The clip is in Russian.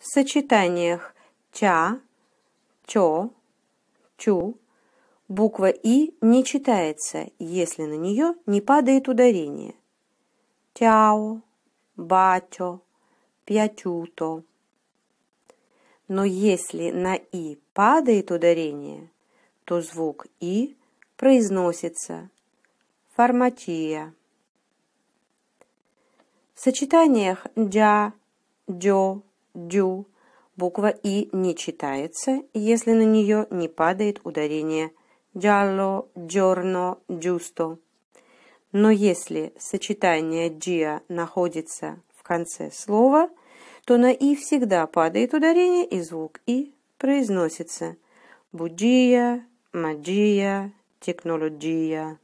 в сочетаниях «ча», «чо», «чу». Буква «и» не читается, если на нее не падает ударение. «Тяо», «бачо», «пьячуто». Но если на «и» падает ударение, то звук «и» произносится «фармачия». В сочетаниях «джа», «джо», дю. Буква «и» не читается, если на нее не падает ударение «джалло», «джорно», «джусто». Но если сочетание «джиа» находится в конце слова, то на «и» всегда падает ударение и звук «и» произносится «буджия», «маджия», «технология».